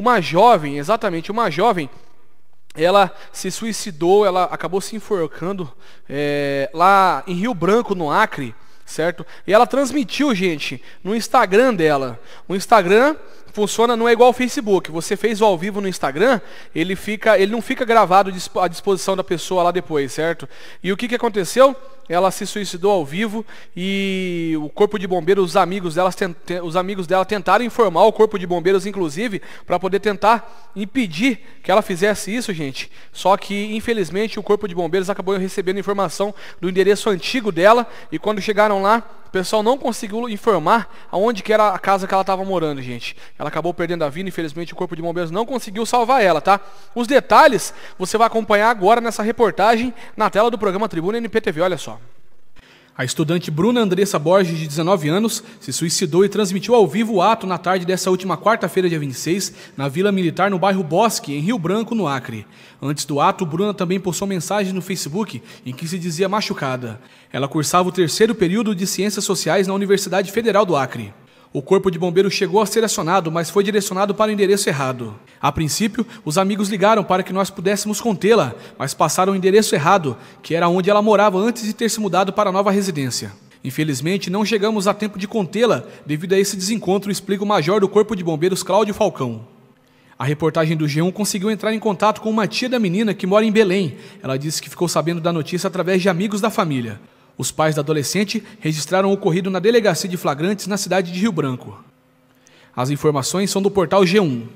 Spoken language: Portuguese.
Uma jovem, exatamente, uma jovem, ela se suicidou, ela acabou se enforcando é, lá em Rio Branco, no Acre, certo? E ela transmitiu, gente, no Instagram dela. O Instagram funciona não é igual ao Facebook. Você fez ao vivo no Instagram, ele fica, ele não fica gravado à disposição da pessoa lá depois, certo? E o que, que aconteceu? ela se suicidou ao vivo e o corpo de bombeiros, os amigos, delas, os amigos dela tentaram informar o corpo de bombeiros, inclusive, para poder tentar impedir que ela fizesse isso, gente. Só que, infelizmente, o corpo de bombeiros acabou recebendo informação do endereço antigo dela e quando chegaram lá, o pessoal não conseguiu informar aonde que era a casa que ela estava morando, gente. Ela acabou perdendo a vida, infelizmente o corpo de bombeiros não conseguiu salvar ela, tá? Os detalhes você vai acompanhar agora nessa reportagem na tela do programa Tribuna NPTV, olha só. A estudante Bruna Andressa Borges, de 19 anos, se suicidou e transmitiu ao vivo o ato na tarde dessa última quarta-feira, dia 26, na Vila Militar, no bairro Bosque, em Rio Branco, no Acre. Antes do ato, Bruna também postou mensagem no Facebook em que se dizia machucada. Ela cursava o terceiro período de Ciências Sociais na Universidade Federal do Acre. O corpo de bombeiros chegou a ser acionado, mas foi direcionado para o endereço errado. A princípio, os amigos ligaram para que nós pudéssemos contê-la, mas passaram o endereço errado, que era onde ela morava antes de ter se mudado para a nova residência. Infelizmente, não chegamos a tempo de contê-la devido a esse desencontro, explica o major do Corpo de Bombeiros Cláudio Falcão. A reportagem do G1 conseguiu entrar em contato com uma tia da menina que mora em Belém. Ela disse que ficou sabendo da notícia através de amigos da família. Os pais da adolescente registraram o ocorrido na delegacia de flagrantes na cidade de Rio Branco. As informações são do portal G1.